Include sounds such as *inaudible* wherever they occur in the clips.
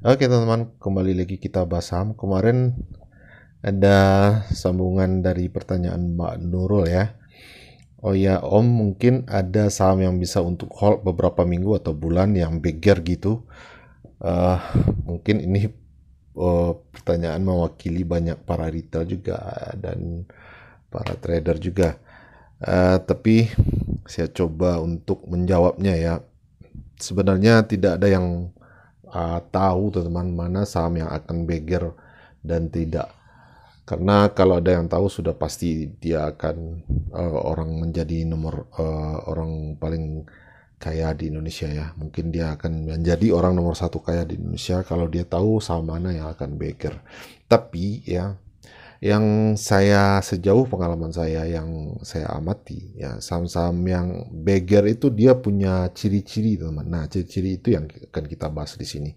Oke teman-teman, kembali lagi kita bahas saham. Kemarin ada sambungan dari pertanyaan Mbak Nurul ya. Oh ya Om, mungkin ada saham yang bisa untuk hold beberapa minggu atau bulan yang bigger gitu. Uh, mungkin ini uh, pertanyaan mewakili banyak para retail juga dan para trader juga. Uh, tapi saya coba untuk menjawabnya ya. Sebenarnya tidak ada yang uh, tahu teman teman mana saham yang akan beger dan tidak. Karena kalau ada yang tahu sudah pasti dia akan uh, orang menjadi nomor uh, orang paling kaya di Indonesia ya. Mungkin dia akan menjadi orang nomor satu kaya di Indonesia kalau dia tahu saham mana yang akan beger. Tapi ya yang saya sejauh pengalaman saya yang saya amati ya saham-saham yang beggar itu dia punya ciri-ciri teman. Nah ciri-ciri itu yang akan kita bahas di sini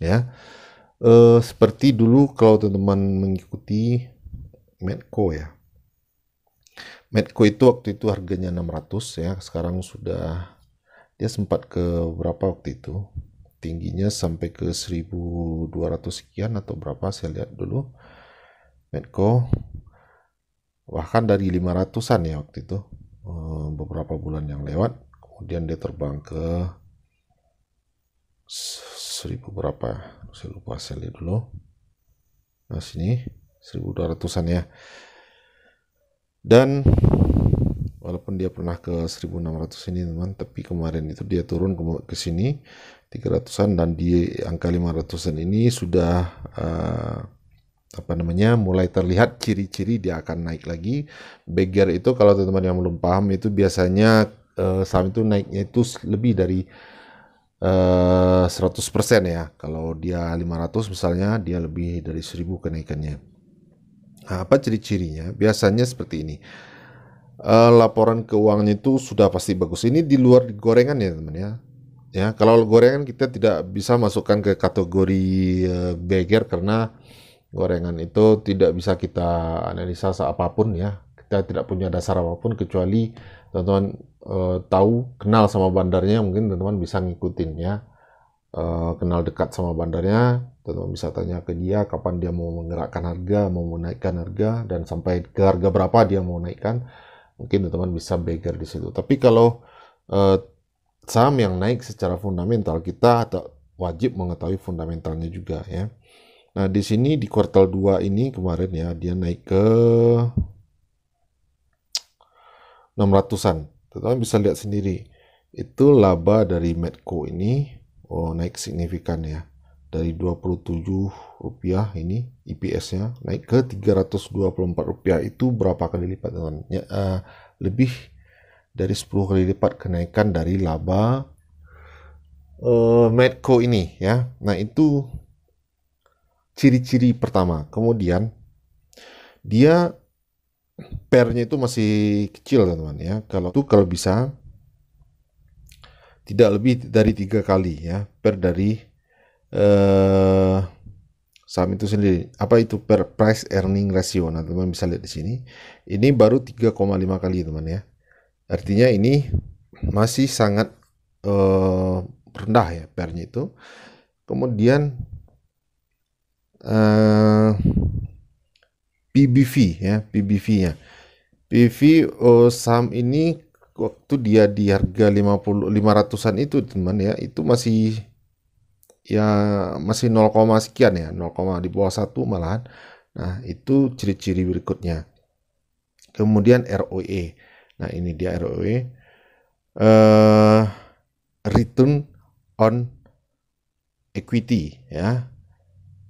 ya. E, seperti dulu kalau teman-teman mengikuti Medco ya. Medco itu waktu itu harganya 600 ya sekarang sudah dia sempat ke berapa waktu itu tingginya sampai ke 1200 sekian atau berapa saya lihat dulu Medco bahkan dari 500-an ya waktu itu eh, beberapa bulan yang lewat kemudian dia terbang ke seribu berapa saya lupa saya lihat dulu nah sini 1200-an ya dan walaupun dia pernah ke 1600 ini teman tapi kemarin itu dia turun ke, ke sini 300-an dan di angka 500-an ini sudah uh, apa namanya mulai terlihat ciri-ciri dia akan naik lagi beggar itu kalau teman-teman yang belum paham itu biasanya uh, saham itu naiknya itu lebih dari uh, eh, 100% ya kalau dia 500 misalnya dia lebih dari 1000 kenaikannya nah, apa ciri-cirinya biasanya seperti ini uh, laporan keuangannya itu sudah pasti bagus ini di luar gorengan ya teman ya ya kalau gorengan kita tidak bisa masukkan ke kategori uh, beggar karena gorengan itu tidak bisa kita analisa apapun ya kita tidak punya dasar apapun kecuali teman-teman e, tahu kenal sama bandarnya mungkin teman-teman bisa ngikutin ya e, eh, kenal dekat sama bandarnya teman-teman bisa tanya ke dia kapan dia mau menggerakkan harga mau menaikkan harga dan sampai ke harga berapa dia mau naikkan mungkin teman-teman bisa beger di situ tapi kalau e, saham yang naik secara fundamental kita atau wajib mengetahui fundamentalnya juga ya Nah, di sini di kuartal 2 ini kemarin ya, dia naik ke 600-an. Tetapi bisa lihat sendiri. Itu laba dari Medco ini oh, naik signifikan ya. Dari 27 rupiah ini EPS-nya naik ke 324 rupiah. Itu berapa kali lipat teman? Ya, uh, eh, lebih dari 10 kali lipat kenaikan dari laba uh, Medco ini ya. Nah, itu ciri-ciri pertama. Kemudian dia pernya itu masih kecil teman-teman ya. Kalau itu kalau bisa tidak lebih dari tiga kali ya per dari eh, saham itu sendiri. Apa itu per price earning ratio? Nah teman bisa lihat di sini. Ini baru 3,5 kali teman ya. Artinya ini masih sangat eh, rendah ya pernya itu. Kemudian Eh, PBV ya PBV ya PV oh, saham ini waktu dia di harga 50 500-an itu teman ya itu masih ya masih 0, sekian ya 0, di bawah 1 malahan nah itu ciri-ciri berikutnya kemudian ROE nah ini dia ROE uh, eh, return on equity ya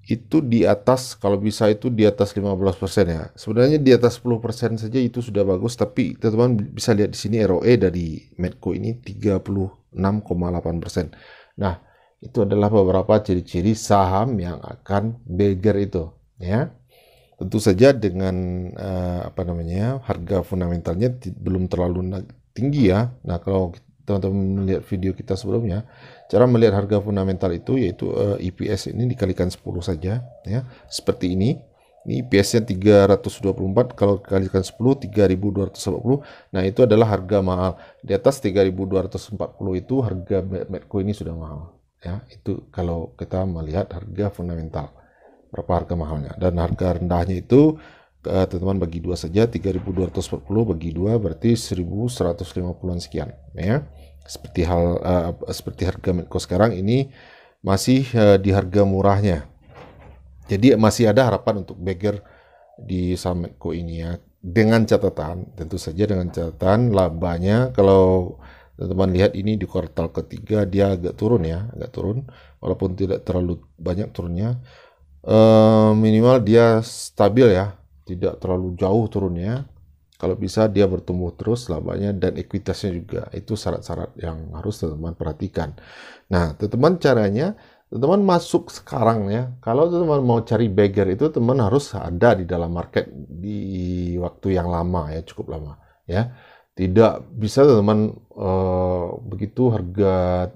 itu di atas kalau bisa itu di atas 15% ya. Sebenarnya di atas 10% saja itu sudah bagus tapi teman-teman bisa lihat di sini ROE dari Medco ini 36,8%. Nah, itu adalah beberapa ciri-ciri saham yang akan beger itu ya. Tentu saja dengan eh, apa namanya? harga fundamentalnya belum terlalu tinggi ya. Nah, kalau teman-teman melihat video kita sebelumnya Cara melihat harga fundamental itu yaitu uh, eh, EPS ini dikalikan 10 saja ya. Seperti ini. Ini EPS-nya 324 kalau dikalikan 10 3240. Nah, itu adalah harga mahal. Di atas 3240 itu harga Medco ini sudah mahal ya. Itu kalau kita melihat harga fundamental. Berapa harga mahalnya dan harga rendahnya itu eh, teman-teman bagi dua saja 3240 bagi dua berarti 1150-an sekian ya seperti hal uh, seperti harga Medco sekarang ini masih uh, di harga murahnya. Jadi masih ada harapan untuk bagger di saham Medco ini ya. Dengan catatan, tentu saja dengan catatan labanya kalau teman-teman lihat ini di kuartal ketiga dia agak turun ya, agak turun walaupun tidak terlalu banyak turunnya. Uh, minimal dia stabil ya, tidak terlalu jauh turunnya kalau bisa dia bertumbuh terus labanya dan ekuitasnya juga. Itu syarat-syarat yang harus teman-teman perhatikan. Nah, teman-teman caranya teman-teman masuk sekarang ya. Kalau teman-teman mau cari beggar itu teman harus ada di dalam market di waktu yang lama ya, cukup lama ya. Tidak bisa teman-teman uh, begitu harga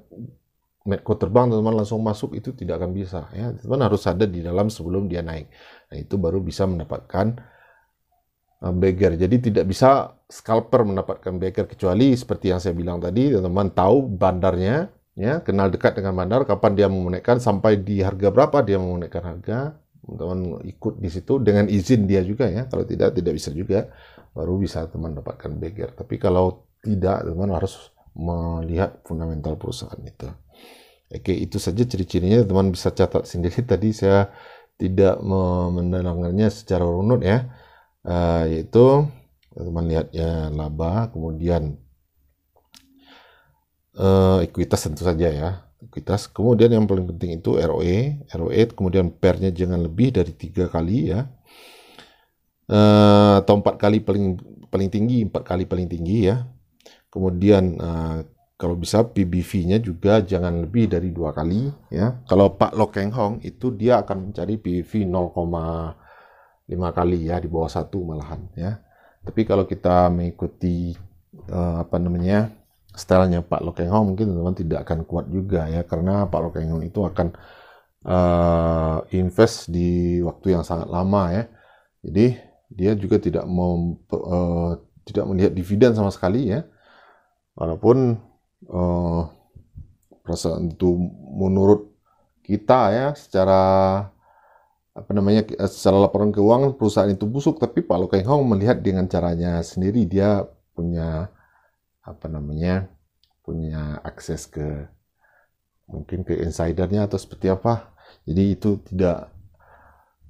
Medco terbang teman-teman langsung masuk itu tidak akan bisa ya. Teman harus ada di dalam sebelum dia naik. Nah, itu baru bisa mendapatkan Uh, beggar. Jadi tidak bisa scalper mendapatkan beggar kecuali seperti yang saya bilang tadi, teman-teman tahu bandarnya, ya kenal dekat dengan bandar, kapan dia mau sampai di harga berapa dia mau harga, teman-teman ikut di situ dengan izin dia juga ya. Kalau tidak tidak bisa juga, baru bisa teman dapatkan beggar. Tapi kalau tidak, teman harus melihat fundamental perusahaan itu. Oke, itu saja ciri-cirinya teman bisa catat sendiri. *laughs* Tadi saya tidak mendalamkannya secara runut ya. Eh, yaitu teman lihat ya laba kemudian uh, ekuitas tentu saja ya ekuitas kemudian yang paling penting itu ROE ROE kemudian pernya jangan lebih dari tiga kali ya uh, atau empat kali paling paling tinggi empat kali paling tinggi ya kemudian uh, kalau bisa PBV-nya juga jangan lebih dari dua kali ya. Kalau Pak Lo Keng Hong itu dia akan mencari PBV 0, lima kali ya di bawah satu malahan ya tapi kalau kita mengikuti uh, apa namanya stylenya Pak Lokengo mungkin teman-teman tidak akan kuat juga ya karena Pak Lokengo itu akan uh, invest di waktu yang sangat lama ya jadi dia juga tidak mau uh, eh, tidak melihat dividen sama sekali ya walaupun uh, perasaan itu menurut kita ya secara apa namanya eh, secara laporan keuangan perusahaan itu busuk tapi Pak Lo Keng Hong melihat dengan caranya sendiri dia punya apa namanya punya akses ke mungkin ke insidernya atau seperti apa jadi itu tidak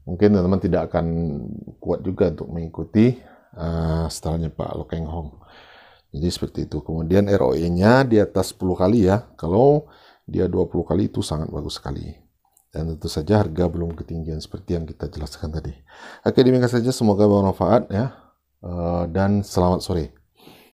mungkin teman-teman tidak akan kuat juga untuk mengikuti uh, eh, setelahnya Pak Lo Keng Hong jadi seperti itu kemudian ROE nya di atas 10 kali ya kalau dia 20 kali itu sangat bagus sekali dan tentu saja harga belum ketinggian seperti yang kita jelaskan tadi. Oke, demikian saja semoga bermanfaat ya. Eh, dan selamat sore.